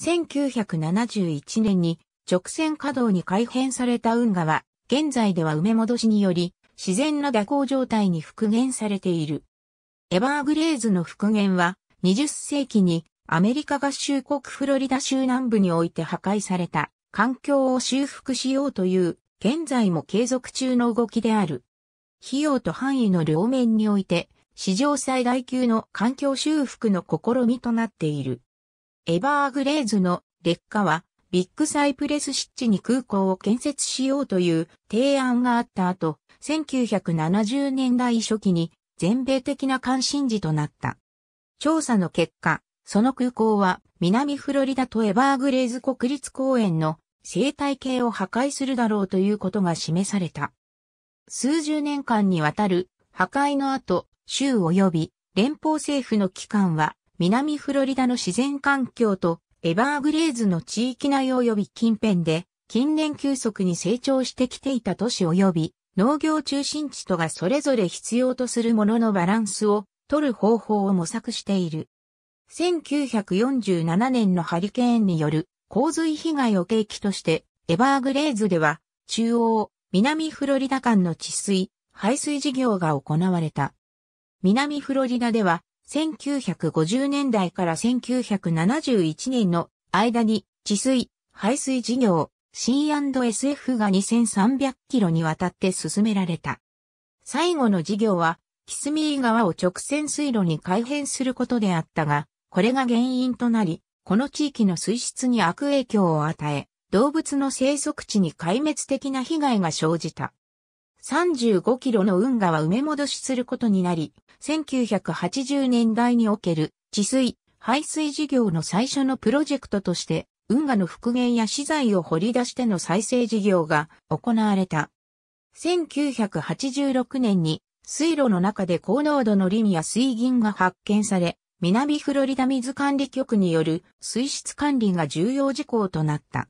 1971年に直線稼働に改変された運河は、現在では埋め戻しにより、自然な蛇行状態に復元されている。エバーグレーズの復元は、20世紀にアメリカ合衆国フロリダ州南部において破壊された環境を修復しようという、現在も継続中の動きである。費用と範囲の両面において、史上最大級の環境修復の試みとなっている。エバーグレーズの劣化はビッグサイプレス湿地に空港を建設しようという提案があった後、1970年代初期に全米的な関心事となった。調査の結果、その空港は南フロリダとエバーグレーズ国立公園の生態系を破壊するだろうということが示された。数十年間にわたる破壊の後、州及び連邦政府の機関は南フロリダの自然環境とエバーグレーズの地域内及び近辺で近年急速に成長してきていた都市及び農業中心地とがそれぞれ必要とするもののバランスを取る方法を模索している。1947年のハリケーンによる洪水被害を契機として、エバーグレーズでは中央、南フロリダ間の治水、排水事業が行われた。南フロリダでは1950年代から1971年の間に治水、排水事業、C&SF が2300キロにわたって進められた。最後の事業は、キスミー川を直線水路に改変することであったが、これが原因となり、この地域の水質に悪影響を与え、動物の生息地に壊滅的な被害が生じた。35キロの運河は埋め戻しすることになり、1980年代における治水、排水事業の最初のプロジェクトとして、運河の復元や資材を掘り出しての再生事業が行われた。1986年に水路の中で高濃度のリンや水銀が発見され、南フロリダ水管理局による水質管理が重要事項となった。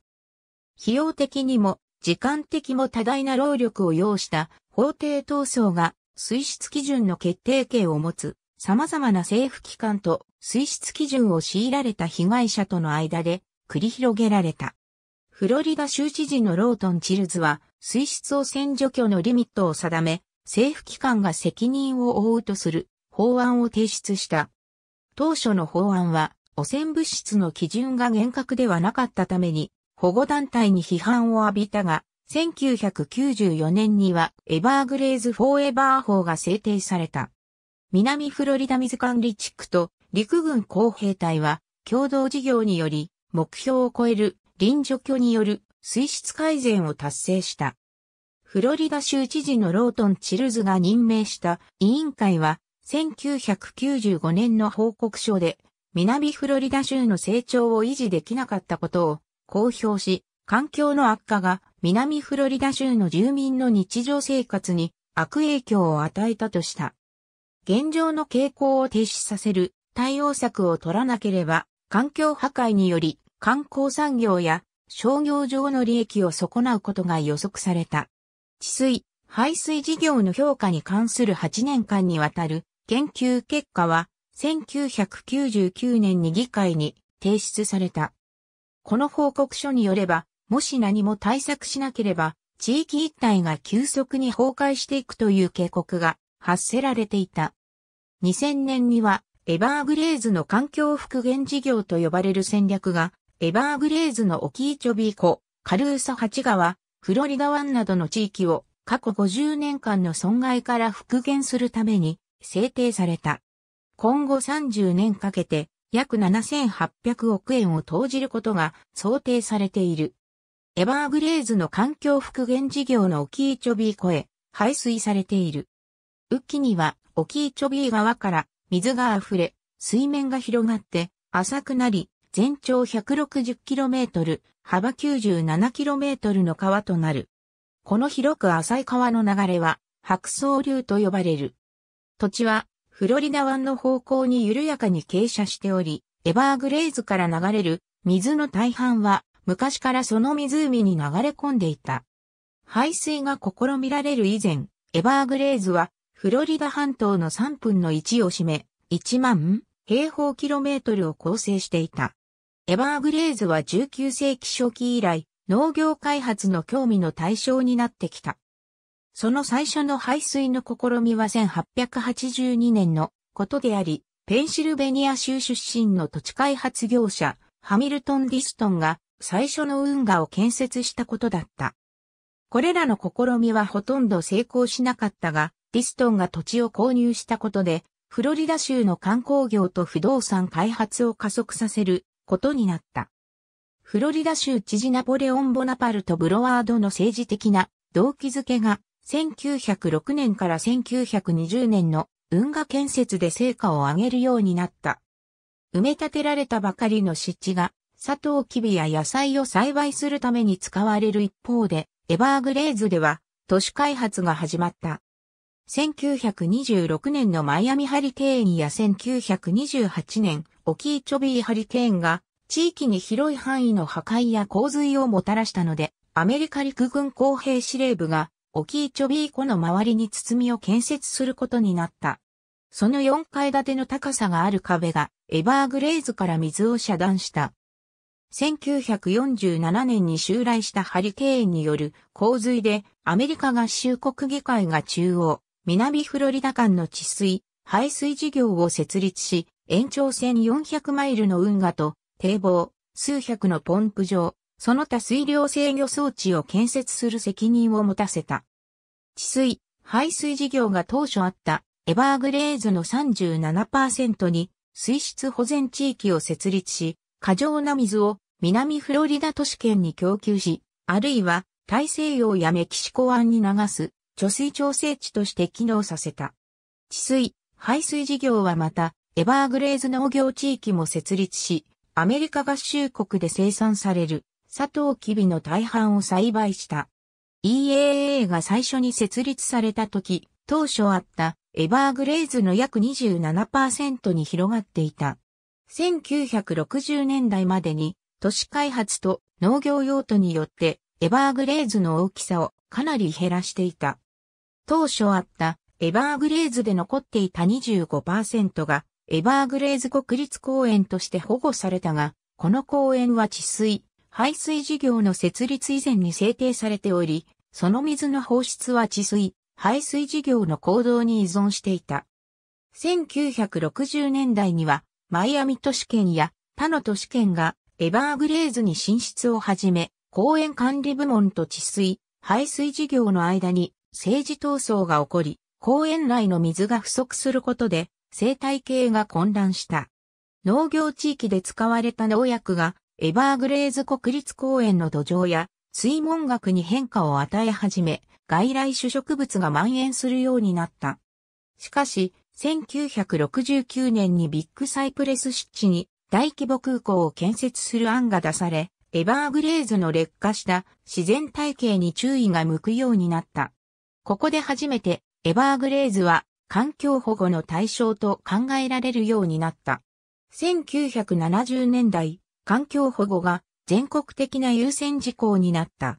費用的にも時間的も多大な労力を要した法廷闘争が水質基準の決定権を持つ様々な政府機関と水質基準を強いられた被害者との間で繰り広げられた。フロリダ州知事のロートン・チルズは水質汚染除去のリミットを定め、政府機関が責任を負うとする法案を提出した。当初の法案は汚染物質の基準が厳格ではなかったために保護団体に批判を浴びたが、1994年にはエバーグレーズ・フォーエバー法が制定された。南フロリダ水管理地区と陸軍工兵隊は共同事業により目標を超える臨除去による水質改善を達成した。フロリダ州知事のロートン・チルズが任命した委員会は1995年の報告書で南フロリダ州の成長を維持できなかったことを公表し、環境の悪化が南フロリダ州の住民の日常生活に悪影響を与えたとした。現状の傾向を停止させる対応策を取らなければ、環境破壊により観光産業や商業上の利益を損なうことが予測された。治水、排水事業の評価に関する8年間にわたる研究結果は1999年に議会に提出された。この報告書によれば、もし何も対策しなければ、地域一帯が急速に崩壊していくという警告が発せられていた。2000年には、エバーグレーズの環境復元事業と呼ばれる戦略が、エバーグレーズのオキーチョビー湖、カルーソ8川、フロリダ湾などの地域を過去50年間の損害から復元するために制定された。今後30年かけて約7800億円を投じることが想定されている。エバーグレーズの環境復元事業の沖イチョビー湖へ排水されている。雨季には沖イチョビー川から水が溢れ、水面が広がって浅くなり、全長 160km、幅 97km の川となる。この広く浅い川の流れは白草流と呼ばれる。土地はフロリダ湾の方向に緩やかに傾斜しており、エバーグレイズから流れる水の大半は昔からその湖に流れ込んでいた。排水が試みられる以前、エバーグレーズはフロリダ半島の3分の1を占め、1万平方キロメートルを構成していた。エバーグレーズは19世紀初期以来、農業開発の興味の対象になってきた。その最初の排水の試みは1882年のことであり、ペンシルベニア州出身の土地開発業者、ハミルトン・ディストンが最初の運河を建設したことだった。これらの試みはほとんど成功しなかったが、ディストンが土地を購入したことで、フロリダ州の観光業と不動産開発を加速させることになった。フロリダ州知事ナポレオン・ボナパルト・ブロワードの政治的な動機づけが1906年から1920年の運河建設で成果を上げるようになった。埋め立てられたばかりの湿地が、サトウキビや野菜を栽培するために使われる一方で、エバーグレーズでは都市開発が始まった。1926年のマイアミハリケーンや1928年オキーチョビーハリケーンが地域に広い範囲の破壊や洪水をもたらしたので、アメリカ陸軍公兵司令部が大きいチョビー湖の周りに包みを建設することになった。その4階建ての高さがある壁がエバーグレーズから水を遮断した。1947年に襲来したハリケーンによる洪水でアメリカ合衆国議会が中央、南フロリダ間の治水、排水事業を設立し、延長線400マイルの運河と堤防、数百のポンプ場、その他水量制御装置を建設する責任を持たせた。治水、排水事業が当初あったエバーグレーズの37%に水質保全地域を設立し、過剰な水を南フロリダ都市圏に供給し、あるいは大西洋やメキシコ湾に流す貯水調整地として機能させた。治水、排水事業はまた、エバーグレーズ農業地域も設立し、アメリカ合衆国で生産されるサトウキビの大半を栽培した。EAA が最初に設立された時、当初あったエバーグレーズの約27%に広がっていた。1960年代までに都市開発と農業用途によってエバーグレーズの大きさをかなり減らしていた。当初あったエバーグレーズで残っていた25%がエバーグレーズ国立公園として保護されたが、この公園は治水、排水事業の設立以前に制定されており、その水の放出は治水、排水事業の行動に依存していた。1960年代には、マイアミ都市圏や他の都市圏がエバーグレーズに進出をはじめ、公園管理部門と治水、排水事業の間に政治闘争が起こり、公園内の水が不足することで生態系が混乱した。農業地域で使われた農薬がエバーグレーズ国立公園の土壌や水門学に変化を与え始め、外来種植物が蔓延するようになった。しかし、1969年にビッグサイプレス湿地に大規模空港を建設する案が出され、エバーグレーズの劣化した自然体系に注意が向くようになった。ここで初めてエバーグレーズは環境保護の対象と考えられるようになった。1970年代、環境保護が全国的な優先事項になった。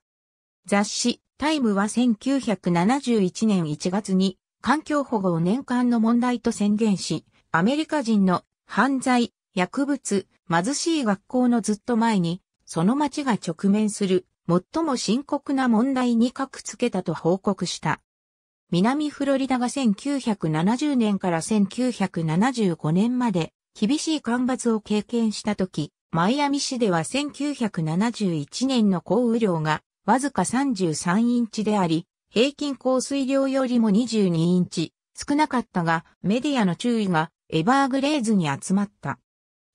雑誌、タイムは1971年1月に環境保護を年間の問題と宣言し、アメリカ人の犯罪、薬物、貧しい学校のずっと前に、その町が直面する最も深刻な問題に格つけたと報告した。南フロリダが1970年から1975年まで厳しい干ばつを経験した時、マイアミ市では1971年の降雨量がわずか33インチであり、平均降水量よりも22インチ少なかったが、メディアの注意がエバーグレーズに集まった。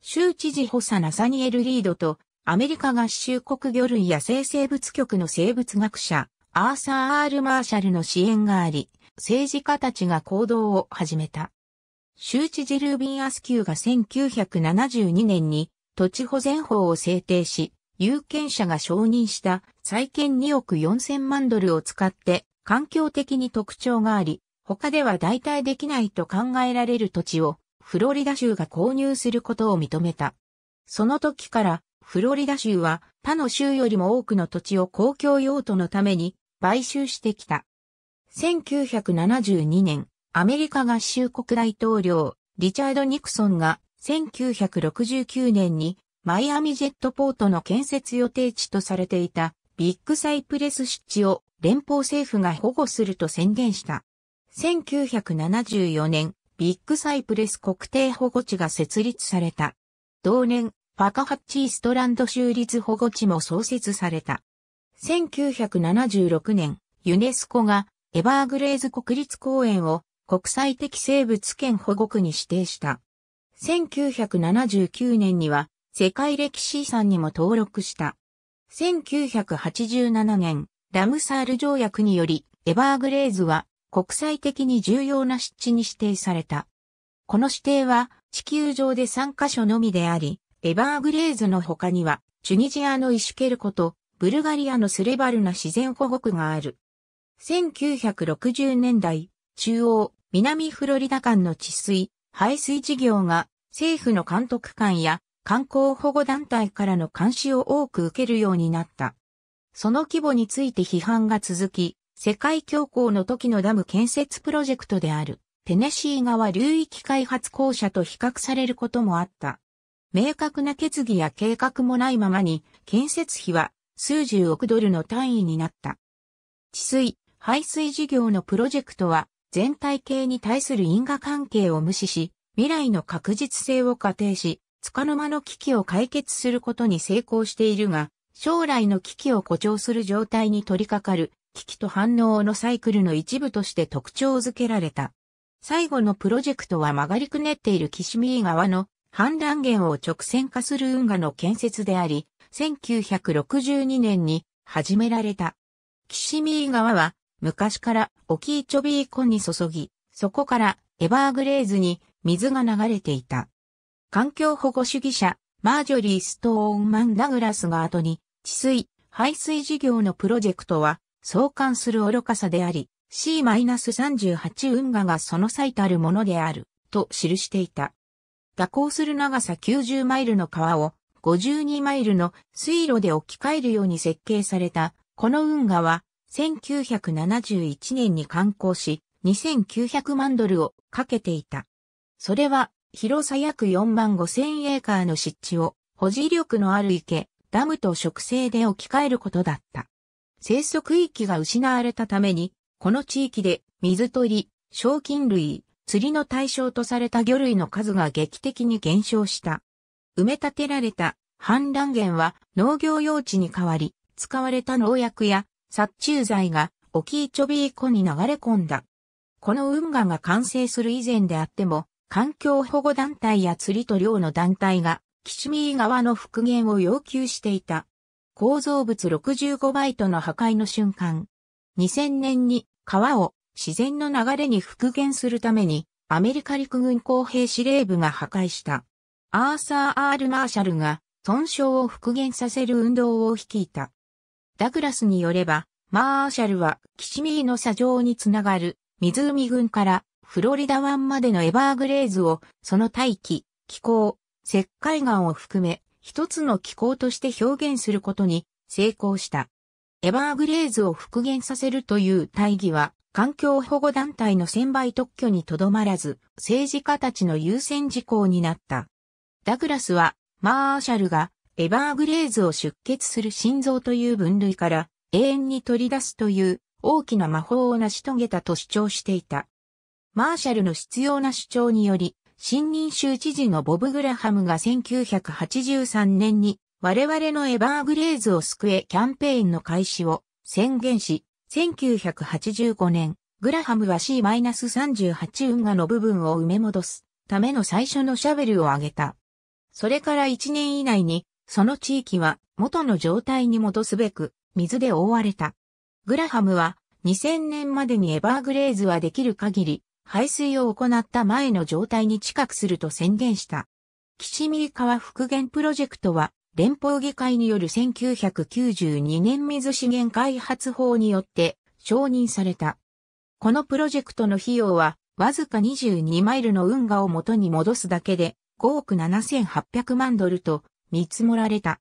州知事補佐ナサニエル・リードとアメリカ合衆国魚類野生生物局の生物学者アーサー・アール・マーシャルの支援があり、政治家たちが行動を始めた。州知事ルービン・アスキューが1972年に土地保全法を制定し、有権者が承認した再建2億4000万ドルを使って環境的に特徴があり、他では代替できないと考えられる土地をフロリダ州が購入することを認めた。その時からフロリダ州は他の州よりも多くの土地を公共用途のために買収してきた。1972年、アメリカ合衆国大統領、リチャード・ニクソンが1969年にマイアミジェットポートの建設予定地とされていたビッグサイプレス湿地を連邦政府が保護すると宣言した。1974年、ビッグサイプレス国定保護地が設立された。同年、パカハッチーストランド州立保護地も創設された。1976年、ユネスコがエバーグレーズ国立公園を国際的生物圏保護区に指定した。1979年には世界歴史遺産にも登録した。1987年、ラムサール条約により、エバーグレーズは国際的に重要な湿地に指定された。この指定は地球上で3カ所のみであり、エバーグレーズの他には、チュニジアのイシュケルコと、ブルガリアのスレバルな自然保護区がある。1960年代、中央、南フロリダ間の治水、排水事業が政府の監督官や観光保護団体からの監視を多く受けるようになった。その規模について批判が続き、世界恐慌の時のダム建設プロジェクトであるテネシー川流域開発公社と比較されることもあった。明確な決議や計画もないままに建設費は数十億ドルの単位になった。治水、排水事業のプロジェクトは全体系に対する因果関係を無視し、未来の確実性を仮定し、束の間の危機を解決することに成功しているが、将来の危機を誇張する状態に取り掛かる、危機と反応のサイクルの一部として特徴づけられた。最後のプロジェクトは曲がりくねっているキシミー川の氾濫源を直線化する運河の建設であり、1962年に始められた。キシミー川は昔から沖イチョビーコンに注ぎ、そこからエバーグレーズに水が流れていた。環境保護主義者、マージョリー・ストーンマン・ダグラスが後に、治水、排水事業のプロジェクトは、相関する愚かさであり、C-38 運河がその最たるものである、と記していた。蛇行する長さ90マイルの川を、52マイルの水路で置き換えるように設計された、この運河は、1971年に刊行し、2900万ドルをかけていた。それは、広さ約4万5000エーカーの湿地を、保持力のある池、ダムと植生で置き換えることだった。生息域が失われたために、この地域で水鳥、賞金類、釣りの対象とされた魚類の数が劇的に減少した。埋め立てられた氾濫源は農業用地に代わり、使われた農薬や殺虫剤がオキーチョビー湖に流れ込んだ。この運河が完成する以前であっても、環境保護団体や釣りと漁の団体が、キシミー川の復元を要求していた。構造物65バイトの破壊の瞬間。2000年に川を自然の流れに復元するために、アメリカ陸軍工兵司令部が破壊した。アーサー・アール・マーシャルが、損傷を復元させる運動を率いた。ダグラスによれば、マーシャルはキシミーの砂上につながる湖群からフロリダ湾までのエバーグレーズをその大気、気候、石灰岩を含め一つの気候として表現することに成功した。エバーグレーズを復元させるという大義は環境保護団体の専売特許にとどまらず政治家たちの優先事項になった。ダグラスはマーシャルがエバーグレーズを出血する心臓という分類から永遠に取り出すという大きな魔法を成し遂げたと主張していた。マーシャルの必要な主張により、新任州知事のボブ・グラハムが1983年に我々のエバーグレーズを救えキャンペーンの開始を宣言し、1985年、グラハムは C-38 運河の部分を埋め戻すための最初のシャベルを挙げた。それから1年以内にその地域は元の状態に戻すべく水で覆われた。グラハムは2000年までにエバーグレーズはできる限り排水を行った前の状態に近くすると宣言した。岸見川復元プロジェクトは連邦議会による1992年水資源開発法によって承認された。このプロジェクトの費用はわずか22マイルの運河を元に戻すだけで5億7800万ドルと見積もられた。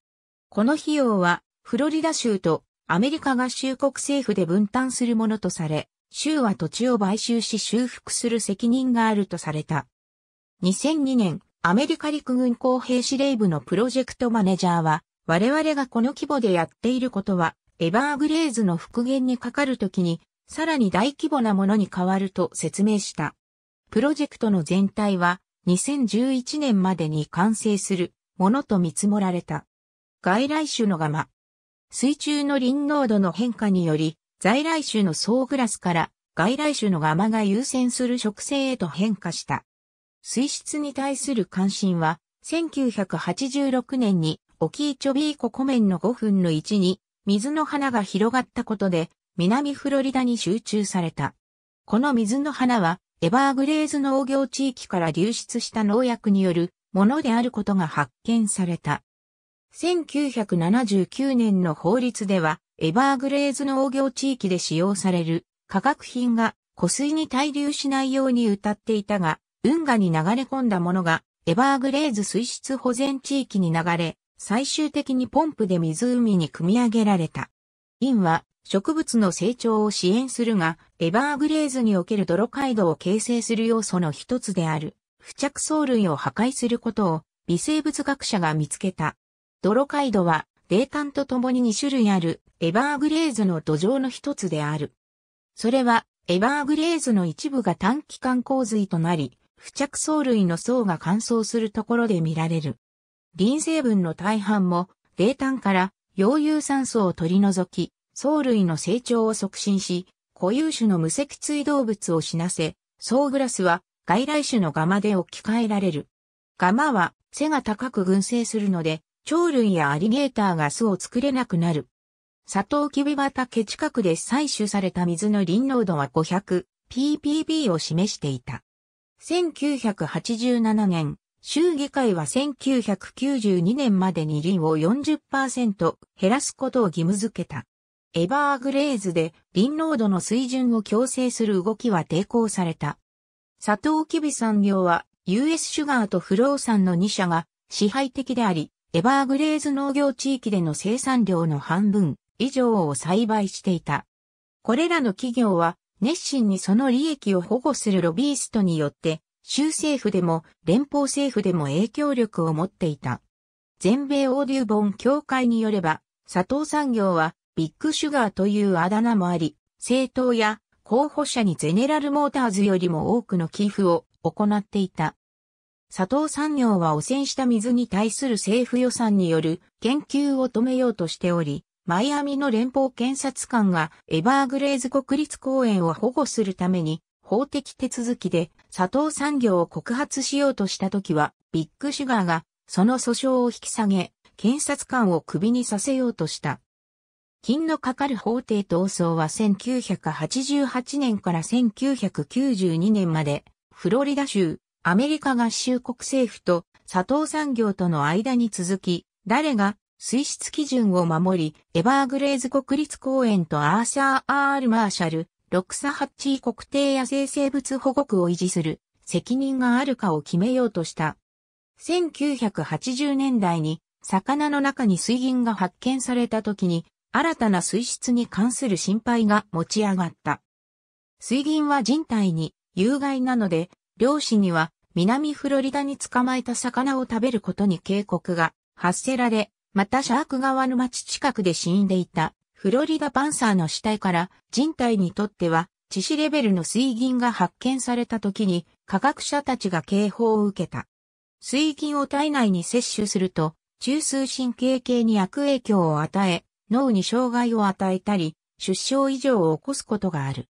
この費用は、フロリダ州とアメリカ合衆国政府で分担するものとされ、州は土地を買収し修復する責任があるとされた。2002年、アメリカ陸軍工兵司令部のプロジェクトマネージャーは、我々がこの規模でやっていることは、エバーグレーズの復元にかかるときに、さらに大規模なものに変わると説明した。プロジェクトの全体は、2011年までに完成するものと見積もられた。外来種のガマ。水中の林濃度の変化により、在来種の総グラスから外来種のガマが優先する植生へと変化した。水質に対する関心は、1986年に沖イチョビーコ湖面の5分の1に水の花が広がったことで南フロリダに集中された。この水の花はエバーグレーズ農業地域から流出した農薬によるものであることが発見された。1979年の法律では、エバーグレーズ農業地域で使用される化学品が湖水に滞留しないように謳っていたが、運河に流れ込んだものがエバーグレーズ水質保全地域に流れ、最終的にポンプで湖に組み上げられた。ンは植物の成長を支援するが、エバーグレーズにおける泥街道を形成する要素の一つである。付着藻類を破壊することを微生物学者が見つけた。ドロカイドは泥炭とともに2種類あるエバーグレーズの土壌の一つである。それはエバーグレーズの一部が短期間洪水となり、付着藻類の層が乾燥するところで見られる。臨成分の大半も泥炭から溶融酸素を取り除き、藻類の成長を促進し、固有種の無脊椎動物を死なせ、ソグラスは外来種のガマで置き換えられる。ガマは背が高く群生するので、鳥類やアリゲーターが巣を作れなくなる。サトウキビ畑近くで採取された水の輪濃度は 500ppb を示していた。1987年、州議会は1992年までに輪を40%減らすことを義務付けた。エバーグレーズで輪濃度の水準を強制する動きは抵抗された。サトウキビ産業は US シュガーと不動産の2社が支配的であり、エバーグレーズ農業地域での生産量の半分以上を栽培していた。これらの企業は熱心にその利益を保護するロビーストによって州政府でも連邦政府でも影響力を持っていた。全米オーデューボン協会によれば、佐藤産業はビッグシュガーというあだ名もあり、政党や候補者にゼネラルモーターズよりも多くの寄付を行っていた。佐藤産業は汚染した水に対する政府予算による研究を止めようとしており、マイアミの連邦検察官がエバーグレーズ国立公園を保護するために法的手続きで佐藤産業を告発しようとした時はビッグシュガーがその訴訟を引き下げ検察官をクビにさせようとした。金のかかる法廷闘争は1988年から1992年まで、フロリダ州、アメリカ合衆国政府と佐藤産業との間に続き、誰が水質基準を守り、エバーグレーズ国立公園とアーサー・アール・マーシャル、ロクサハッチー国定野生生物保護区を維持する責任があるかを決めようとした。1980年代に魚の中に水銀が発見された時に新たな水質に関する心配が持ち上がった。水銀は人体に有害なので、漁師には南フロリダに捕まえた魚を食べることに警告が発せられ、またシャーク川の町近くで死んでいたフロリダパンサーの死体から人体にとっては致死レベルの水銀が発見された時に科学者たちが警報を受けた。水銀を体内に摂取すると中枢神経系に悪影響を与え、脳に障害を与えたり、出生異常を起こすことがある。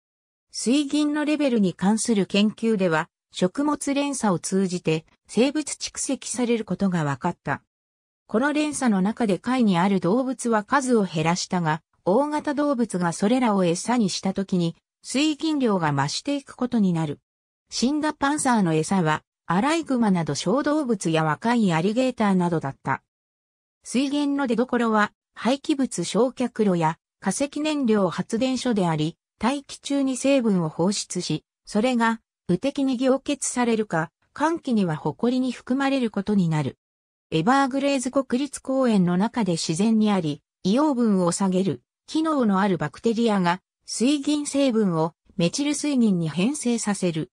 水銀のレベルに関する研究では、食物連鎖を通じて生物蓄積されることが分かった。この連鎖の中で貝にある動物は数を減らしたが、大型動物がそれらを餌にした時に、水銀量が増していくことになる。死んだパンサーの餌は、アライグマなど小動物や若いアリゲーターなどだった。水源の出所は廃棄物焼却炉や化石燃料発電所であり、大気中に成分を放出し、それが、雨滴に凝結されるか、寒気には埃に含まれることになる。エバーグレーズ国立公園の中で自然にあり、硫黄分を下げる、機能のあるバクテリアが、水銀成分をメチル水銀に変成させる。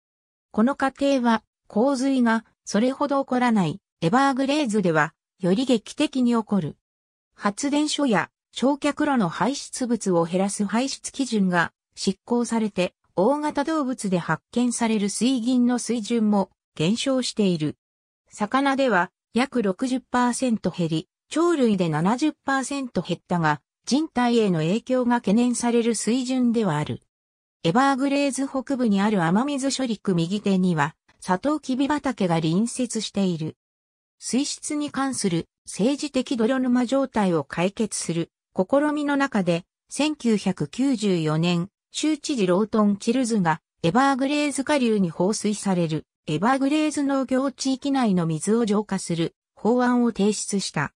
この過程は、洪水がそれほど起こらないエバーグレーズでは、より劇的に起こる。発電所や焼却炉の排出物を減らす排出基準が執行されて、大型動物で発見される水銀の水準も減少している。魚では約60%減り、鳥類で70%減ったが、人体への影響が懸念される水準ではある。エバーグレーズ北部にある雨水処理区右手には、サトウキビ畑が隣接している。水質に関する政治的泥沼状態を解決する試みの中で、1994年、州知事ロートン・チルズがエバーグレーズ下流に放水されるエバーグレーズ農業地域内の水を浄化する法案を提出した。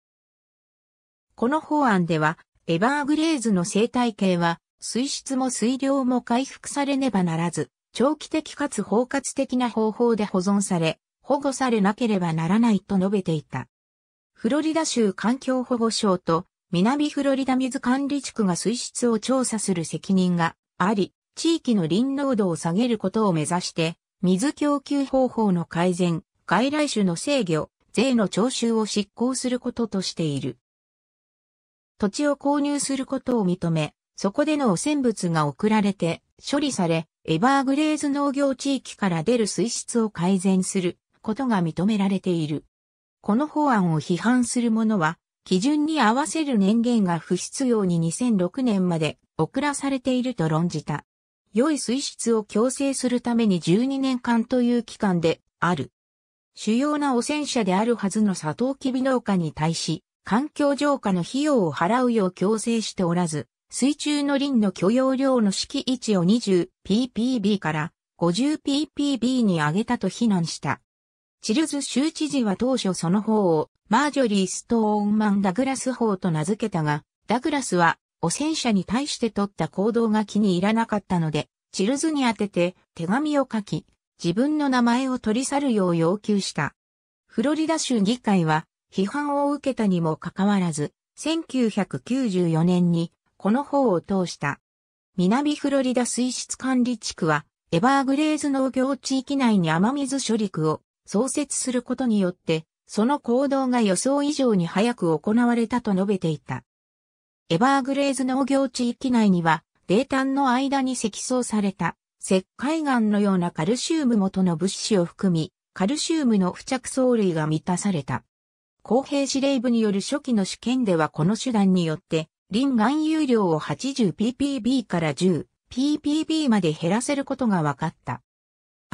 この法案では、エバーグレーズの生態系は、水質も水量も回復されねばならず、長期的かつ包括的な方法で保存され、保護されなければならないと述べていた。フロリダ州環境保護省と南フロリダ水管理地区が水質を調査する責任があり、地域の林濃度を下げることを目指して、水供給方法の改善、外来種の制御、税の徴収を執行することとしている。土地を購入することを認め、そこでの汚染物が送られて処理され、エバーグレーズ農業地域から出る水質を改善することが認められている。この法案を批判する者は、基準に合わせる年限が不必要に2006年まで遅らされていると論じた。良い水質を強制するために12年間という期間である。主要な汚染者であるはずのサトウキビ農家に対し、環境浄化の費用を払うよう強制しておらず、水中の林の許容量の敷位置を 20ppb から 50ppb に上げたと非難した。チルズ州知事は当初その方をマージョリー・ストーンマン・ダグラス法と名付けたが、ダグラスは汚染者に対して取った行動が気に入らなかったので、チルズに当てて手紙を書き、自分の名前を取り去るよう要求した。フロリダ州議会は批判を受けたにもかかわらず、1994年にこの法を通した。南フロリダ水質管理地区はエバーグレーズ農業地域内に雨水処理区を創設することによって、その行動が予想以上に早く行われたと述べていた。エバーグレーズ農業地域内には、冷炭の間に積層された石灰岩のようなカルシウム元の物資を含み、カルシウムの付着層類が満たされた。公平司令部による初期の試験ではこの手段によって、ン含有量を 80ppb から 10ppb まで減らせることが分かった。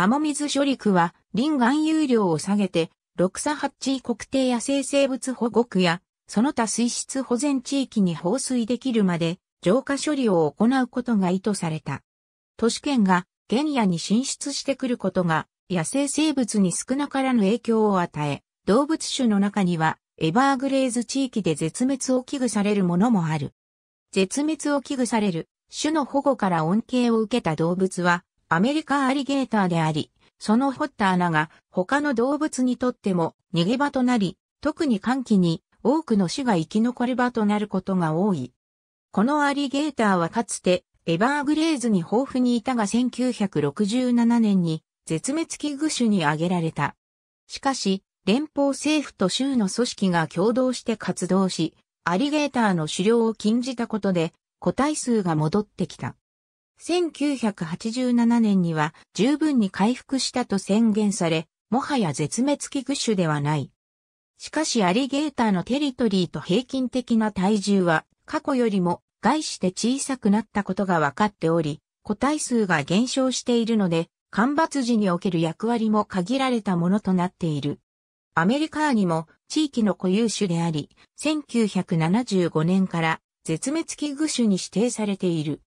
雨水処理区は林含有量を下げて、六佐八地国定野生生物保護区や、その他水質保全地域に放水できるまで浄化処理を行うことが意図された。都市圏が原野に進出してくることが野生生物に少なからぬ影響を与え、動物種の中にはエバーグレーズ地域で絶滅を危惧されるものもある。絶滅を危惧される種の保護から恩恵を受けた動物はアメリカアリゲーターであり、その掘った穴が他の動物にとっても逃げ場となり、特に寒気に多くの種が生き残り場となることが多い。このアリゲーターはかつてエバーグレーズに豊富にいたが1967年に絶滅危惧種に挙げられた。しかし、連邦政府と州の組織が共同して活動し、アリゲーターの狩猟を禁じたことで個体数が戻ってきた。1987年には十分に回復したと宣言され、もはや絶滅危惧種ではない。しかしアリゲーターのテリトリーと平均的な体重は過去よりも外して小さくなったことが分かっており、個体数が減少しているので、干ばつ時における役割も限られたものとなっている。アメリカーニも地域の固有種であり、1975年から絶滅危惧種に指定されている。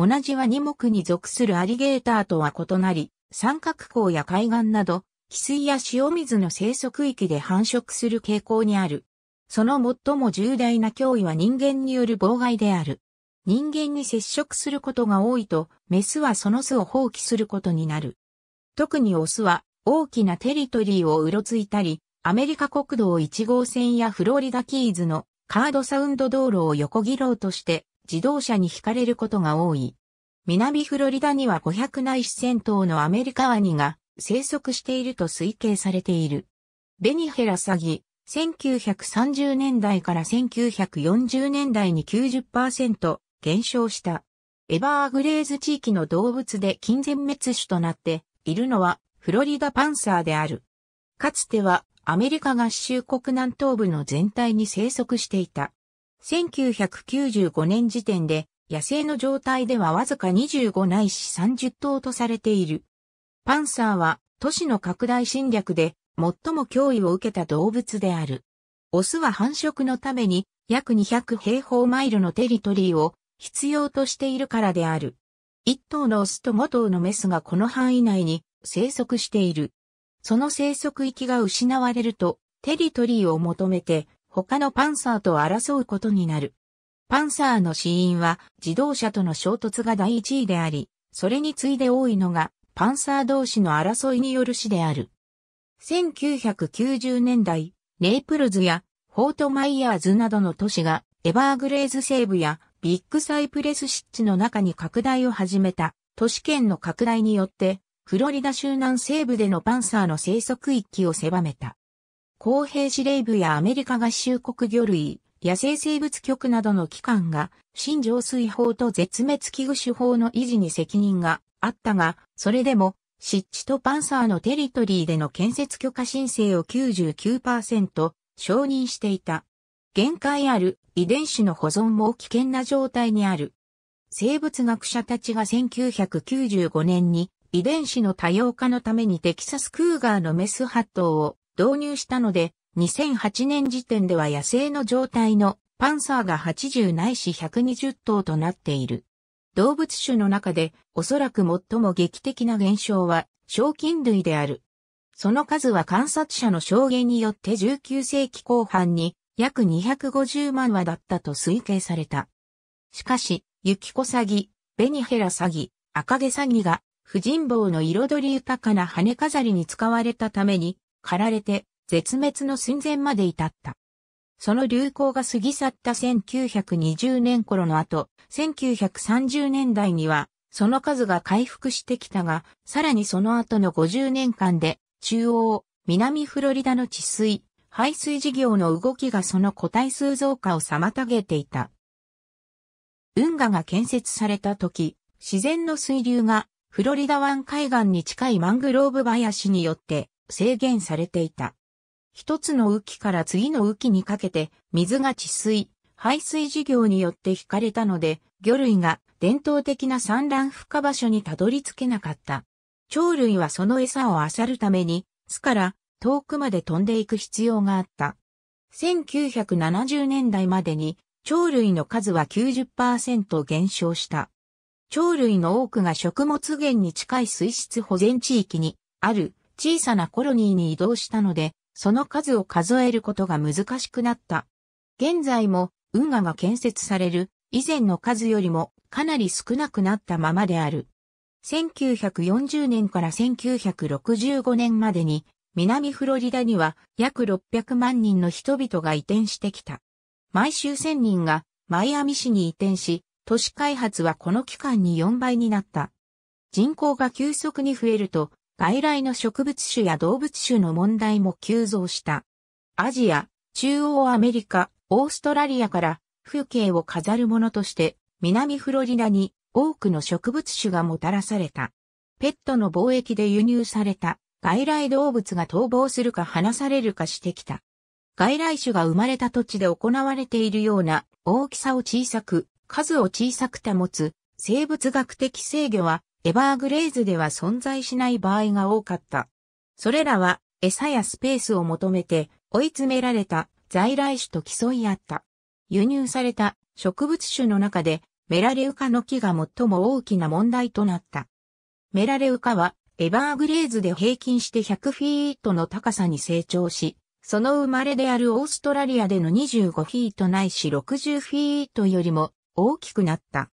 同じは二目に属するアリゲーターとは異なり、三角港や海岸など、汽水や塩水の生息域で繁殖する傾向にある。その最も重大な脅威は人間による妨害である。人間に接触することが多いと、メスはその巣を放棄することになる。特にオスは、大きなテリトリーをうろついたり、アメリカ国道1号線やフロリダキーズのカードサウンド道路を横切ろうとして、自動車に惹かれることが多い。南フロリダには500内い1000頭のアメリカワニが生息していると推計されている。ベニヘラサギ、1930年代から1940年代に90%減少した。エバーグレーズ地域の動物で近全滅種となっているのはフロリダパンサーである。かつてはアメリカ合衆国南東部の全体に生息していた。1995年時点で野生の状態ではわずか25ないし30頭とされている。パンサーは都市の拡大侵略で最も脅威を受けた動物である。オスは繁殖のために約200平方マイルのテリトリーを必要としているからである。1頭のオスと5頭のメスがこの範囲内に生息している。その生息域が失われるとテリトリーを求めて他のパンサーと争うことになる。パンサーの死因は自動車との衝突が第一位であり、それに次いで多いのがパンサー同士の争いによる死である。1990年代、ネイプルズやフォートマイヤーズなどの都市がエバーグレーズ西部やビッグサイプレス湿地の中に拡大を始めた都市圏の拡大によってフロリダ州南西部でのパンサーの生息域を狭めた。公平司令部やアメリカ合衆国魚類、野生生物局などの機関が、新浄水法と絶滅危惧種法の維持に責任があったが、それでも、湿地とパンサーのテリトリーでの建設許可申請を99%承認していた。限界ある遺伝子の保存も危険な状態にある。生物学者たちが1995年に遺伝子の多様化のためにテキサスクーガーのメスハットを導入したので、2008年時点では野生の状態のパンサーが80ないし120頭となっている。動物種の中でおそらく最も劇的な現象は賞金類である。その数は観察者の証言によって19世紀後半に約250万羽だったと推計された。しかし、ユキコサギ、ベニヘラサギ、赤毛サギが、婦人帽の彩り豊かな羽飾りに使われたために、狩られて絶滅の寸前まで至った。その流行が過ぎ去った1920年頃の後、1930年代には、その数が回復してきたが、さらにその後の50年間で、中央、南フロリダの治水、排水事業の動きがその個体数増加を妨げていた。運河が建設された時、自然の水流がフロリダ湾海岸に近いマングローブ林によって制限されていた。一つの雨季から次の雨季にかけて水が治水、排水事業によって引かれたので、魚類が伝統的な産卵孵化場所にたどり着けなかった。鳥類はその餌を漁るために、巣から遠くまで飛んでいく必要があった。1970年代までに鳥類の数は90%減少した。鳥類の多くが食物源に近い水質保全地域にある小さなコロニーに移動したので、その数を数えることが難しくなった。現在も運河が建設される以前の数よりもかなり少なくなったままである。1940年から1965年までに南フロリダには約600万人の人々が移転してきた。毎週1000人がマイアミ市に移転し、都市開発はこの期間に4倍になった。人口が急速に増えると外来の植物種や動物種の問題も急増した。アジア、中央アメリカ、オーストラリアから風景を飾るものとして南フロリダに多くの植物種がもたらされた。ペットの貿易で輸入された外来動物が逃亡するか離されるかしてきた。外来種が生まれた土地で行われているような大きさを小さく、数を小さく保つ生物学的制御はエバーグレーズでは存在しない場合が多かった。それらは餌やスペースを求めて追い詰められた在来種と競い合った。輸入された植物種の中でメラレウカの木が最も大きな問題となった。メラレウカはエバーグレーズで平均して100フィートの高さに成長し、その生まれであるオーストラリアでの25フィートないし60フィートよりも大きくなった。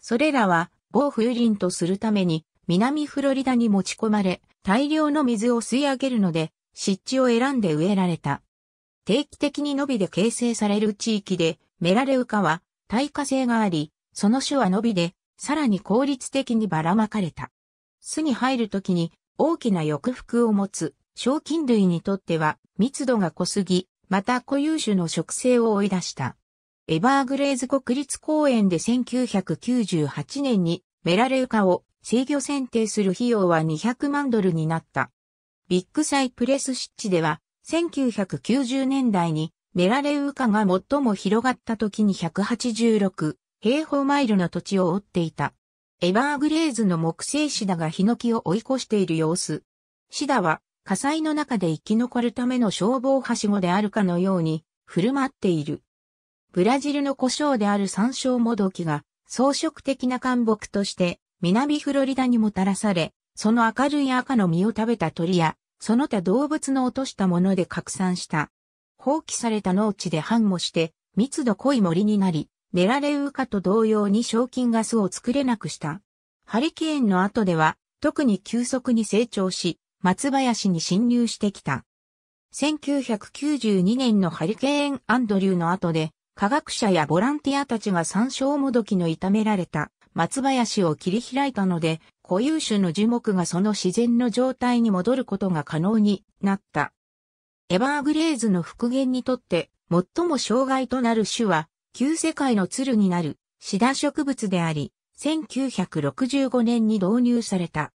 それらは防風林とするために南フロリダに持ち込まれ、大量の水を吸い上げるので、湿地を選んで植えられた。定期的に伸びで形成される地域で、メラレウカは耐火性があり、その種は伸びで、さらに効率的にばらまかれた。巣に入るときに大きな翼腹を持つ、賞金類にとっては密度が濃すぎ、また固有種の植生を追い出した。エバーグレーズ国立公園で1998年にメラレウカを制御選定する費用は200万ドルになった。ビッグサイプレス湿地では1990年代にメラレウカが最も広がった時に186平方マイルの土地を覆っていた。エバーグレーズの木製シダがヒノキを追い越している様子。シダは火災の中で生き残るための消防はしごであるかのように振る舞っている。ブラジルの故障である山椒もどきが装飾的な干木として南フロリダにもたらされ、その明るい赤の実を食べた鳥や、その他動物の落としたもので拡散した。放棄された農地で繁茂して、密度濃い森になり、ネラレウカと同様に賞金ガスを作れなくした。ハリケーンの後では、特に急速に成長し、松林に侵入してきた。1992年のハリケーン・アンドリューの後で、科学者やボランティアたちが山椒もどきの痛められた松林を切り開いたので、固有種の樹木がその自然の状態に戻ることが可能になった。エバーグレーズの復元にとって最も障害となる種は、旧世界の鶴になるシダ植物であり、1965年に導入された。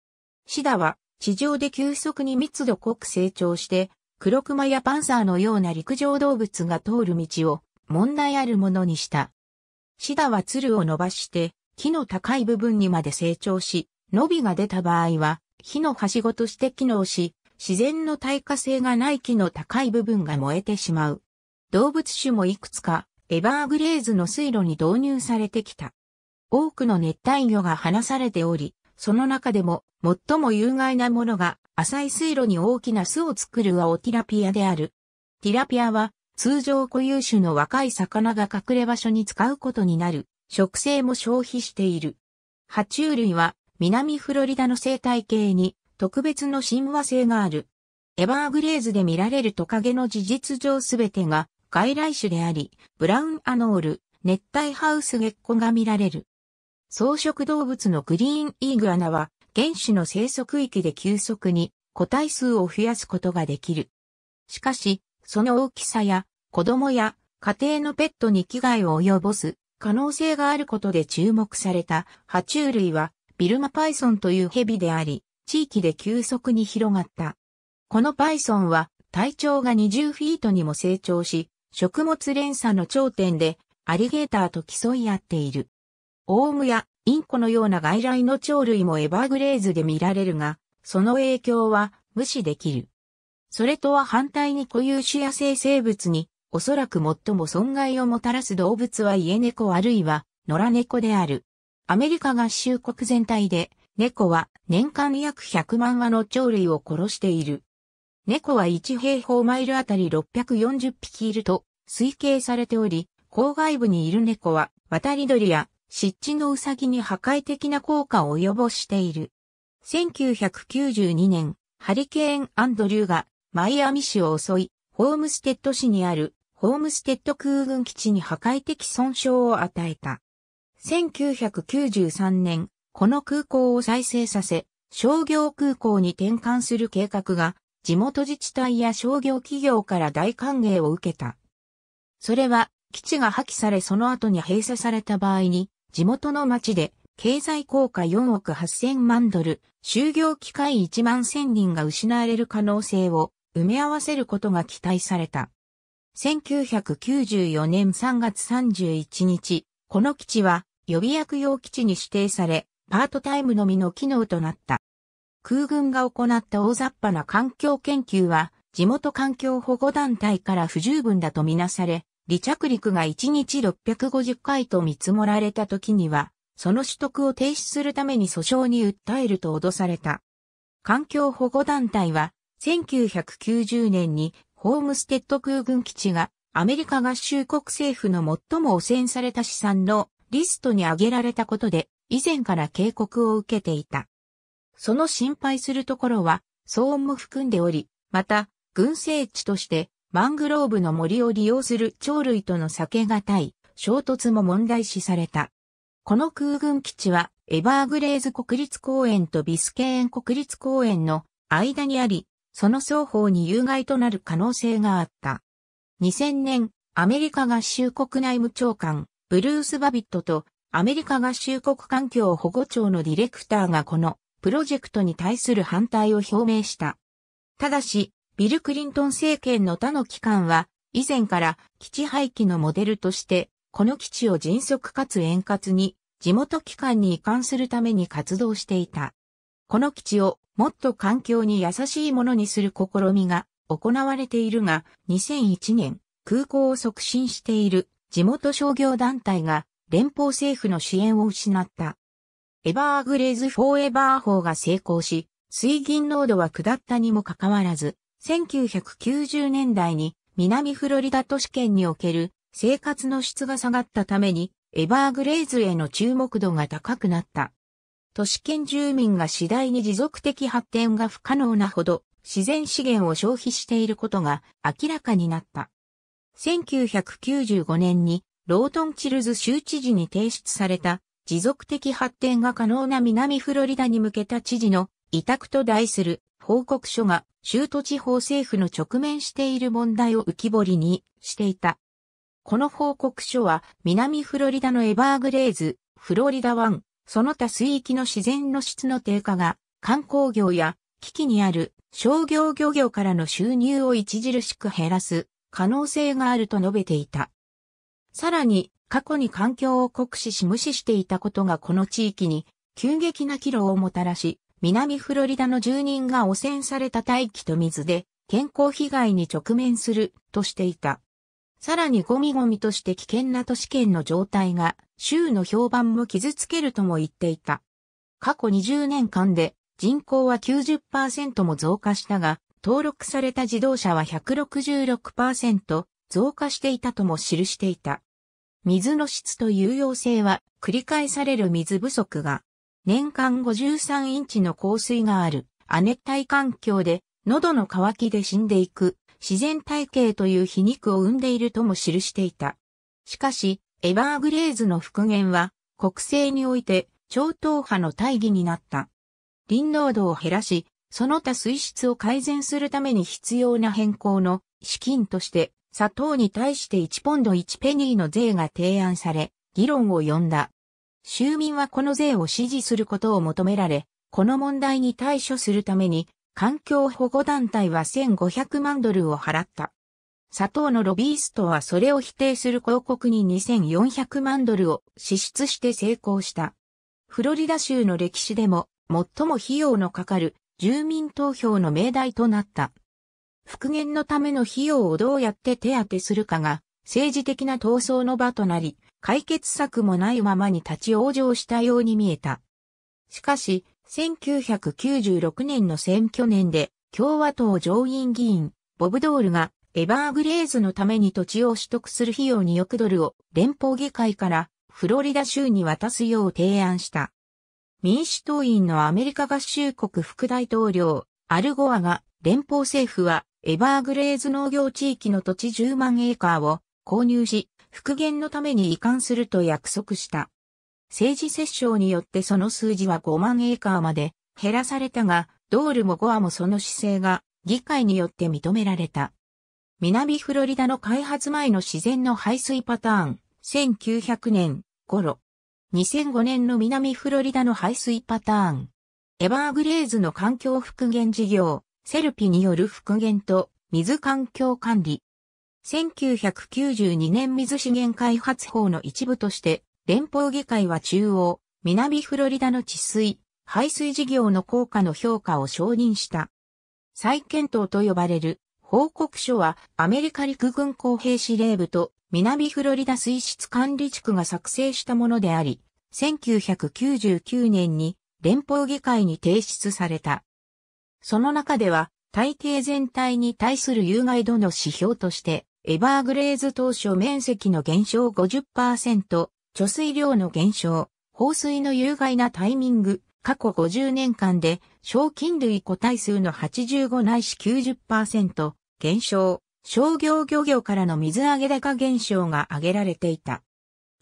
シダは地上で急速に密度濃く成長して、黒熊やパンサーのような陸上動物が通る道を問題あるものにした。シダはツルを伸ばして、木の高い部分にまで成長し、伸びが出た場合は、火のはしごとして機能し、自然の耐火性がない木の高い部分が燃えてしまう。動物種もいくつか、エバーグレーズの水路に導入されてきた。多くの熱帯魚が放されており、その中でも最も有害なものが浅い水路に大きな巣を作るアオティラピアである。ティラピアは通常固有種の若い魚が隠れ場所に使うことになる、植生も消費している。爬虫類は南フロリダの生態系に特別の親和性がある。エバーグレーズで見られるトカゲの事実上すべてが外来種であり、ブラウンアノール、熱帯ハウス月光が見られる。草食動物のグリーンイーグアナは原種の生息域で急速に個体数を増やすことができる。しかし、その大きさや、子供や、家庭のペットに危害を及ぼす可能性があることで注目された爬虫類はビルマパイソンという蛇であり、地域で急速に広がった。このパイソンは体長が20フィートにも成長し、食物連鎖の頂点でアリゲーターと競い合っている。オウムやインコのような外来の鳥類もエバーグレーズで見られるが、その影響は無視できる。それとは反対に固有種野生生物に、おそらく最も損害をもたらす動物は家猫あるいは野良猫である。アメリカ合衆国全体で、猫は年間約100万羽の鳥類を殺している。猫は1平方マイルあたり640匹いると推計されており、郊外部にいる猫は渡り鳥や湿地のウサギに破壊的な効果を及ぼしている。1992年、ハリケーン・アンドリューがマイアミ市を襲い、ホームステッド市にあるホームステッド空軍基地に破壊的損傷を与えた。1993年、この空港を再生させ、商業空港に転換する計画が、地元自治体や商業企業から大歓迎を受けた。それは、基地が破棄されその後に閉鎖された場合に、地元の町で、経済効果4億8000万ドル、就業機会1万1000人が失われる可能性を埋め合わせることが期待された。1994年3月31日、この基地は予備役用基地に指定され、パートタイムのみの機能となった。空軍が行った大雑把な環境研究は、地元環境保護団体から不十分だとみなされ、離着陸が1日650回と見積もられた時には、その取得を停止するために訴訟に訴えると脅された。環境保護団体は、1990年にホームステッド空軍基地がアメリカ合衆国政府の最も汚染された資産のリストに挙げられたことで以前から警告を受けていた。その心配するところは騒音も含んでおり、また群生地としてマングローブの森を利用する鳥類との避けがたい衝突も問題視された。この空軍基地はエバーグレーズ国立公園とビスケーン国立公園の間にあり、その双方に有害となる可能性があった。2000年、アメリカ合衆国内務長官、ブルース・バビットと、アメリカ合衆国環境保護庁のディレクターがこのプロジェクトに対する反対を表明した。ただし、ビル・クリントン政権の他の機関は、以前から基地廃棄のモデルとして、この基地を迅速かつ円滑に地元機関に移管するために活動していた。この基地をもっと環境に優しいものにする試みが行われているが、2001年、空港を促進している地元商業団体が連邦政府の支援を失った。エバーグレーズフォーエバー法が成功し、水銀濃度は下ったにもかかわらず、1990年代に南フロリダ都市圏における生活の質が下がったために、エバーグレーズへの注目度が高くなった。都市圏住民が次第に持続的発展が不可能なほど自然資源を消費していることが明らかになった。1995年にロートンチルズ州知事に提出された持続的発展が可能な南フロリダに向けた知事の委託と題する報告書が州都地方政府の直面している問題を浮き彫りにしていた。この報告書は南フロリダのエバーグレーズ、フロリダ湾、その他水域の自然の質の低下が、観光業や危機にある商業漁業からの収入を著しく減らす可能性があると述べていた。さらに、過去に環境を酷使し無視していたことがこの地域に急激な岐路をもたらし、南フロリダの住人が汚染された大気と水で健康被害に直面するとしていた。さらにゴミゴミとして危険な都市圏の状態が州の評判も傷つけるとも言っていた。過去20年間で人口は90%も増加したが、登録された自動車は166%増加していたとも記していた。水の質と有用性は繰り返される水不足が年間53インチの降水がある亜熱帯環境で喉の渇きで死んでいく自然体系という皮肉を生んでいるとも記していた。しかし、エバーグレーズの復元は、国政において、超党派の大義になった。林濃度を減らし、その他水質を改善するために必要な変更の資金として、砂糖に対して1ポンド1ペニーの税が提案され、議論を呼んだ。州民はこの税を支持することを求められ、この問題に対処するために、環境保護団体は1500万ドルを払った。佐藤のロビーストはそれを否定する広告に2400万ドルを支出して成功した。フロリダ州の歴史でも最も費用のかかる住民投票の命題となった。復元のための費用をどうやって手当てするかが政治的な闘争の場となり、解決策もないままに立ち往生したように見えた。しかし、1996年の選挙年で共和党上院議員ボブ・ドールがエバーグレーズのために土地を取得する費用2億ドルを連邦議会からフロリダ州に渡すよう提案した。民主党員のアメリカ合衆国副大統領、アルゴアが連邦政府はエバーグレーズ農業地域の土地10万エーカーを購入し、復元のために移管すると約束した。政治折衝によってその数字は5万エーカーまで減らされたが、ドールもゴアもその姿勢が議会によって認められた。南フロリダの開発前の自然の排水パターン、1900年頃。2005年の南フロリダの排水パターン。エバーグレーズの環境復元事業、セルピによる復元と水環境管理。1992年水資源開発法の一部として、連邦議会は中央、南フロリダの治水、排水事業の効果の評価を承認した。再検討と呼ばれる報告書はアメリカ陸軍工兵司令部と南フロリダ水質管理地区が作成したものであり、1999年に連邦議会に提出された。その中では、体系全体に対する有害度の指標として、エバーグレーズ当初面積の減少50%、貯水量の減少、放水の有害なタイミング、過去50年間で、賞金類個体数の85ないし90%、減少、商業漁業からの水揚げ高減少が挙げられていた。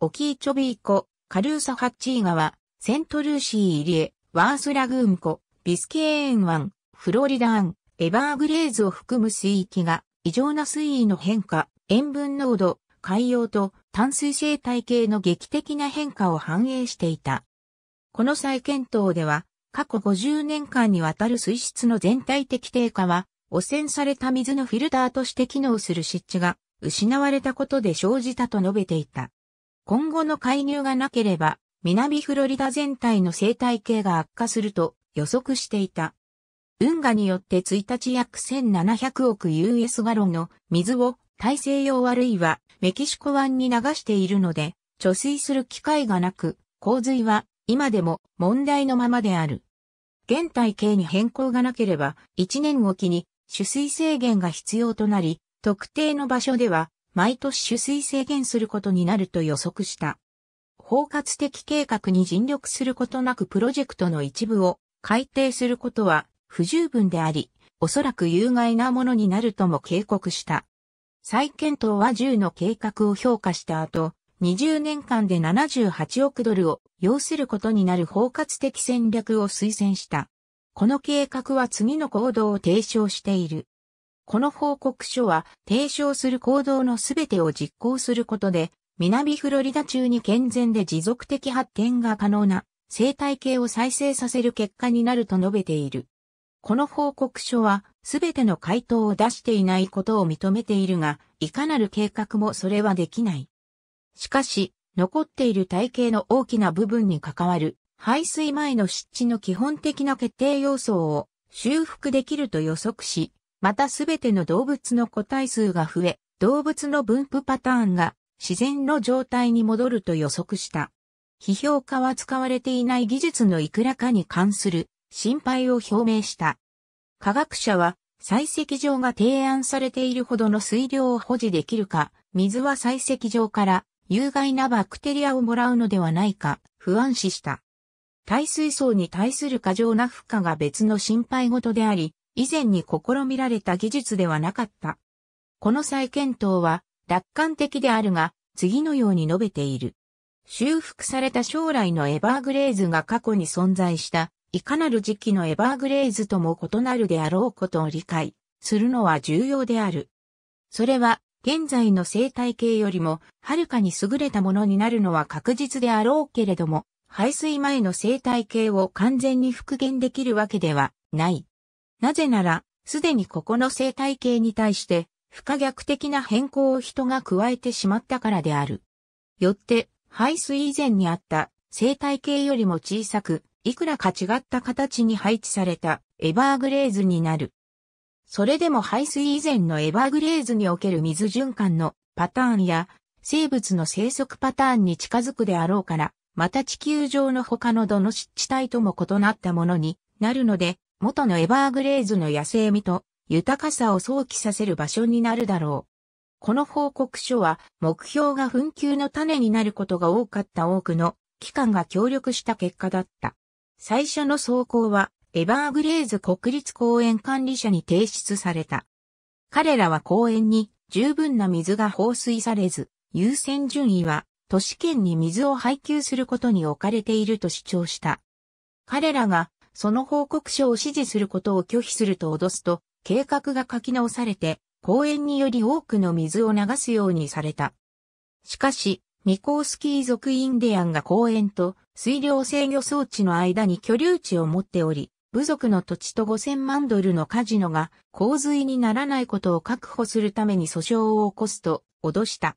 オキーチョビー湖、カルーサハッチー川、セントルーシー入江、ワースラグーン湖、ビスケーン湾、フロリダ湾、エバーグレーズを含む水域が異常な水位の変化、塩分濃度、海洋と淡水生態系の劇的な変化を反映していた。この再検討では、過去50年間にわたる水質の全体的低下は、汚染された水のフィルターとして機能する湿地が失われたことで生じたと述べていた。今後の介入がなければ、南フロリダ全体の生態系が悪化すると予測していた。運河によって1日約1700億 US ガロンの水を大西洋あるいはメキシコ湾に流しているので、貯水する機会がなく、洪水は今でも問題のままである。現体系に変更がなければ、1年おきに取水制限が必要となり、特定の場所では毎年取水制限することになると予測した。包括的計画に尽力することなくプロジェクトの一部を改定することは不十分であり、おそらく有害なものになるとも警告した。再検討は10の計画を評価した後、20年間で78億ドルを要することになる包括的戦略を推薦した。この計画は次の行動を提唱している。この報告書は提唱する行動のすべてを実行することで、南フロリダ中に健全で持続的発展が可能な生態系を再生させる結果になると述べている。この報告書はすべての回答を出していないことを認めているが、いかなる計画もそれはできない。しかし、残っている体系の大きな部分に関わる排水前の湿地の基本的な決定要素を修復できると予測し、またすべての動物の個体数が増え、動物の分布パターンが自然の状態に戻ると予測した。批評家は使われていない技術のいくらかに関する心配を表明した。科学者は採石場が提案されているほどの水量を保持できるか、水は採石場から有害なバクテリアをもらうのではないか不安視した。耐水槽に対する過剰な負荷が別の心配事であり、以前に試みられた技術ではなかった。この再検討は楽観的であるが、次のように述べている。修復された将来のエバーグレーズが過去に存在した、いかなる時期のエバーグレーズとも異なるであろうことを理解するのは重要である。それは、現在の生態系よりも、はるかに優れたものになるのは確実であろうけれども、排水前の生態系を完全に復元できるわけではない。なぜなら、すでにここの生態系に対して、不可逆的な変更を人が加えてしまったからである。よって、排水以前にあった生態系よりも小さく、いくらか違った形に配置されたエバーグレーズになる。それでも排水以前のエバーグレーズにおける水循環のパターンや生物の生息パターンに近づくであろうから、また地球上の他のどの湿地帯とも異なったものになるので、元のエバーグレーズの野生味と豊かさを想起させる場所になるだろう。この報告書は目標が紛糾の種になることが多かった多くの機関が協力した結果だった。最初の走行はエバーグレーズ国立公園管理者に提出された。彼らは公園に十分な水が放水されず、優先順位は都市圏に水を配給することに置かれていると主張した。彼らがその報告書を支持することを拒否すると脅すと、計画が書き直されて、公園により多くの水を流すようにされた。しかし、ミコースキー族インディアンが公園と水量制御装置の間に居留地を持っており、部族の土地と5000万ドルのカジノが洪水にならないことを確保するために訴訟を起こすと脅した。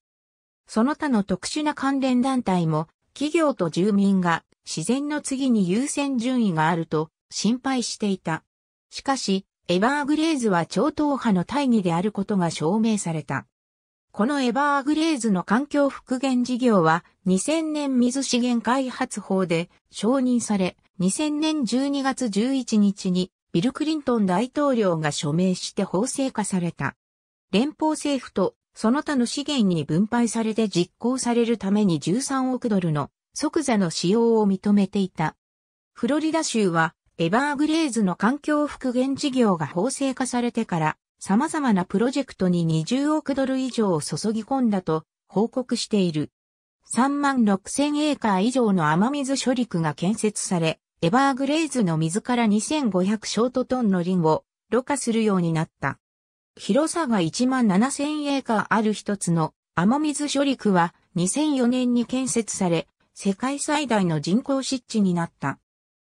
その他の特殊な関連団体も、企業と住民が自然の次に優先順位があると心配していた。しかし、エバーグレーズは超党派の大義であることが証明された。このエバーグレーズの環境復元事業は2000年水資源開発法で承認され、2000年12月11日にビル・クリントン大統領が署名して法制化された。連邦政府とその他の資源に分配されて実行されるために13億ドルの即座の使用を認めていた。フロリダ州はエバーグレーズの環境復元事業が法制化されてから様々なプロジェクトに20億ドル以上を注ぎ込んだと報告している。3万6000エーカー以上の雨水処理区が建設され、エバーグレーズの水から2500ショートトンのリンをろ過するようになった。広さが1万7000エーカーある一つの雨水処理区は2004年に建設され、世界最大の人口湿地になった。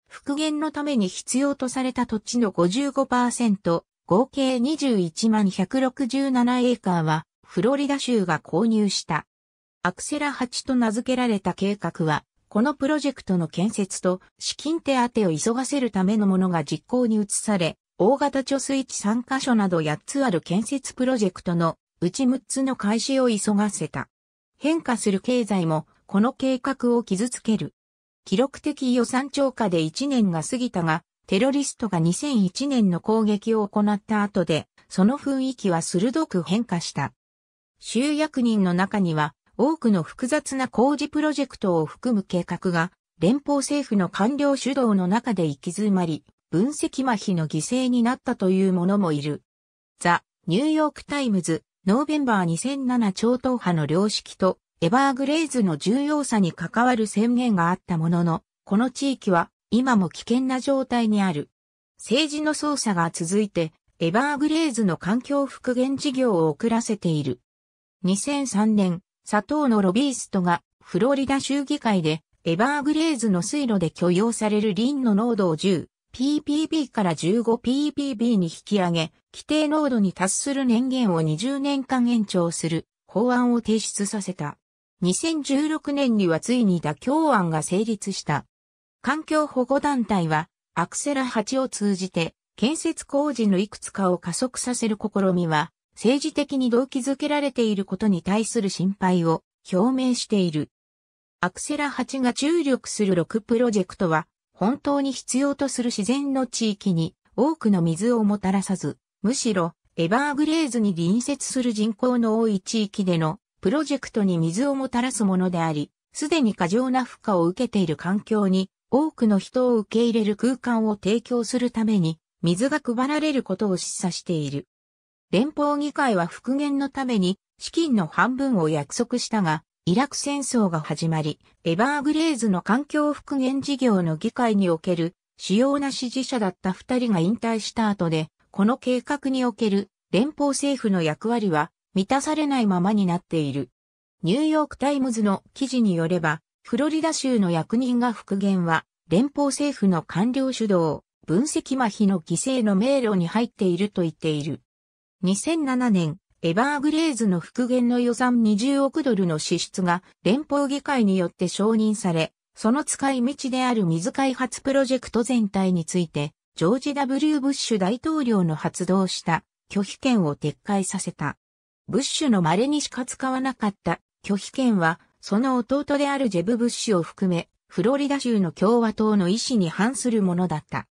復元のために必要とされた土地の55%、合計21万167エーカーは、フロリダ州が購入した。アクセラ8と名付けられた計画は、このプロジェクトの建設と資金手当を急がせるためのものが実行に移され、大型貯水池3カ所など8つある建設プロジェクトのうち6つの開始を急がせた。変化する経済もこの計画を傷つける。記録的予算超過で1年が過ぎたが、テロリストが2001年の攻撃を行った後で、その雰囲気は鋭く変化した。集約人の中には、多くの複雑な工事プロジェクトを含む計画が、連邦政府の官僚主導の中で行き詰まり、分析麻痺の犠牲になったという者もいる。ザ・ニューヨークタイムズ、ノーベンバー2007超党派の良識とエバーグレイズの重要さに関わる宣言があったものの、この地域は今も危険な状態にある。政治の捜査が続いて、エバーグレイズの環境復元事業を遅らせている。2003年、佐藤のロビーストがフロリダ州議会でエバーグレイズの水路で許容されるリンの濃度を10 PPB から 15PPB に引き上げ、規定濃度に達する年限を20年間延長する法案を提出させた。2016年にはついに妥協案が成立した。環境保護団体は、アクセラ8を通じて、建設工事のいくつかを加速させる試みは、政治的に動機づけられていることに対する心配を表明している。アクセラ8が注力する6プロジェクトは、本当に必要とする自然の地域に多くの水をもたらさず、むしろエバーグレーズに隣接する人口の多い地域でのプロジェクトに水をもたらすものであり、すでに過剰な負荷を受けている環境に多くの人を受け入れる空間を提供するために水が配られることを示唆している。連邦議会は復元のために資金の半分を約束したが、イラク戦争が始まり、エバーグレーズの環境復元事業の議会における主要な支持者だった二人が引退した後で、この計画における連邦政府の役割は満たされないままになっている。ニューヨークタイムズの記事によれば、フロリダ州の役人が復元は、連邦政府の官僚主導、分析麻痺の犠牲の迷路に入っていると言っている。2007年、エバーグレーズの復元の予算20億ドルの支出が連邦議会によって承認され、その使い道である水開発プロジェクト全体について、ジョージ・ W・ ブッシュ大統領の発動した拒否権を撤回させた。ブッシュの稀にしか使わなかった拒否権は、その弟であるジェブ・ブッシュを含め、フロリダ州の共和党の意思に反するものだった。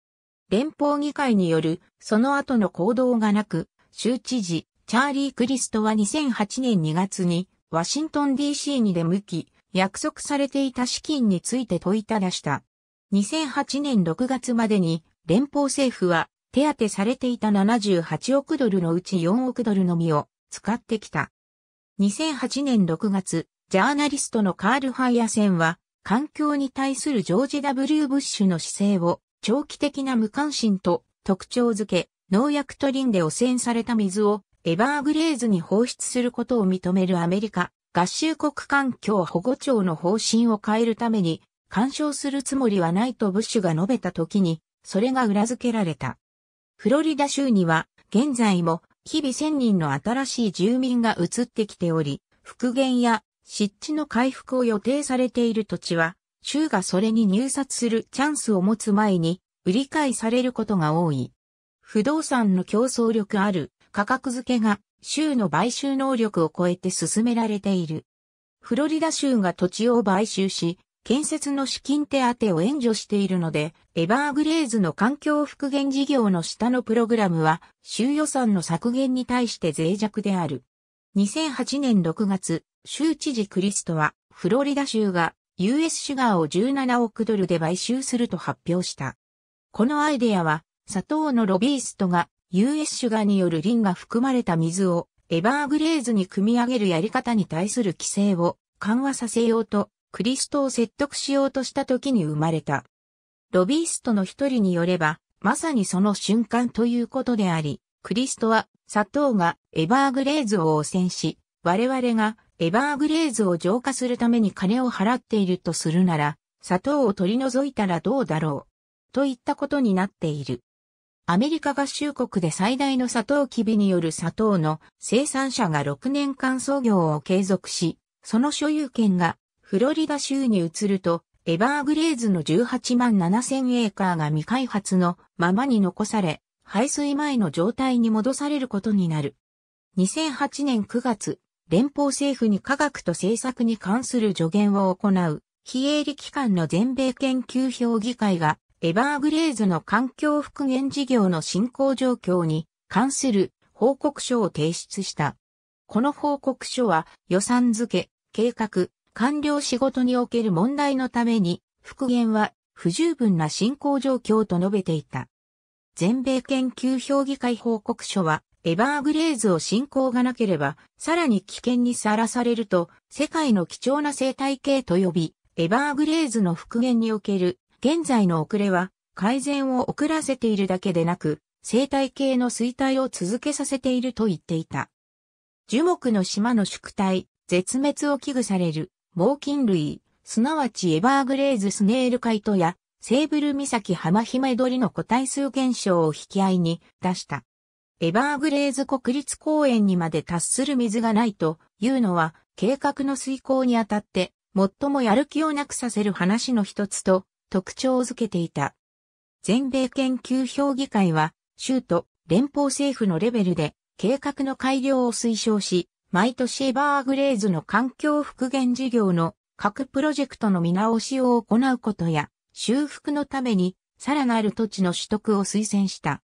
連邦議会による、その後の行動がなく、州知事、チャーリー・クリストは2008年2月にワシントン DC に出向き、約束されていた資金について問いただした。2008年6月までに連邦政府は手当てされていた78億ドルのうち4億ドルのみを使ってきた。2008年6月、ジャーナリストのカール・ハイヤセンは環境に対するジョージ・ W・ ブッシュの姿勢を長期的な無関心と特徴づけ、農薬とリンで汚染された水をエバーグレーズに放出することを認めるアメリカ合衆国環境保護庁の方針を変えるために干渉するつもりはないとブッシュが述べた時にそれが裏付けられた。フロリダ州には現在も日々1000人の新しい住民が移ってきており、復元や湿地の回復を予定されている土地は、州がそれに入札するチャンスを持つ前に売り買いされることが多い。不動産の競争力ある価格付けが州の買収能力を超えて進められている。フロリダ州が土地を買収し、建設の資金手当を援助しているので、エバーグレーズの環境復元事業の下のプログラムは、州予算の削減に対して脆弱である。2008年6月、州知事クリストは、フロリダ州が US シュガーを17億ドルで買収すると発表した。このアイデアは、砂糖のロビーストが US シュガーによるリンが含まれた水をエバーグレーズに組み上げるやり方に対する規制を緩和させようと、クリストを説得しようとした時に生まれた。ロビーストの一人によれば、まさにその瞬間ということであり、クリストは砂糖がエバーグレーズを汚染し、我々がエバーグレーズを浄化するために金を払っているとするなら、砂糖を取り除いたらどうだろう。といったことになっている。アメリカ合衆国で最大の砂糖キビによる砂糖の生産者が6年間創業を継続し、その所有権がフロリダ州に移ると、エバーグレーズの18万7000エーカーが未開発のままに残され、排水前の状態に戻されることになる。2008年9月、連邦政府に科学と政策に関する助言を行う、非営利機関の全米研究評議会がエバーグレーズの環境復元事業の進行状況に関する報告書を提出した。この報告書は予算付け、計画、完了仕事における問題のために復元は不十分な進行状況と述べていた。全米研究評議会報告書はエバーグレーズを進行がなければさらに危険にさらされると世界の貴重な生態系と呼び、エバーグレーズの復元における現在の遅れは改善を遅らせているだけでなく、生態系の衰退を続けさせていると言っていた。樹木の島の宿体、絶滅を危惧される、猛禽類、すなわちエバーグレーズスネールカイトや、セーブル岬浜姫鳥の個体数減少を引き合いに出した。エバーグレーズ国立公園にまで達する水がないというのは、計画の遂行にあたって、最もやる気をなくさせる話の一つと特徴づけていた。全米研究評議会は、州と連邦政府のレベルで計画の改良を推奨し、毎年エバーグレーズの環境復元事業の各プロジェクトの見直しを行うことや、修復のためにさらなる土地の取得を推薦した。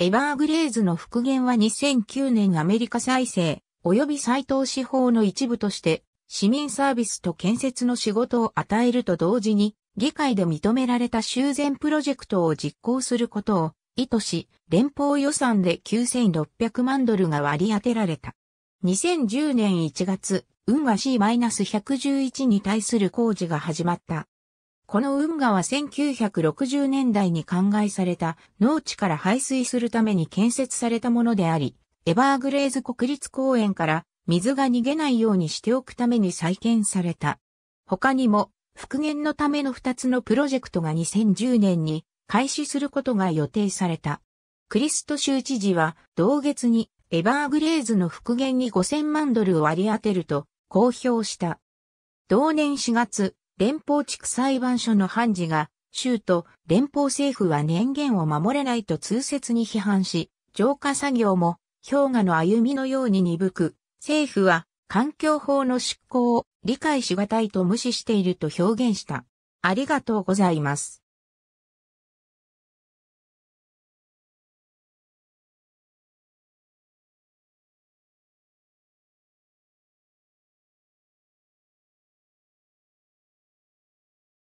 エバーグレーズの復元は2009年アメリカ再生及び再投資法の一部として市民サービスと建設の仕事を与えると同時に議会で認められた修繕プロジェクトを実行することを意図し、連邦予算で9600万ドルが割り当てられた。2010年1月、運河 C-111 に対する工事が始まった。この運河は1960年代に考えされた農地から排水するために建設されたものであり、エバーグレーズ国立公園から水が逃げないようにしておくために再建された。他にも復元のための2つのプロジェクトが2010年に開始することが予定された。クリスト州知事は同月にエバーグレーズの復元に5000万ドルを割り当てると公表した。同年4月、連邦地区裁判所の判事が州と連邦政府は年限を守れないと痛切に批判し、浄化作業も氷河の歩みのように鈍く、政府は環境法の執行を理解しがたいと無視していると表現した。ありがとうございます。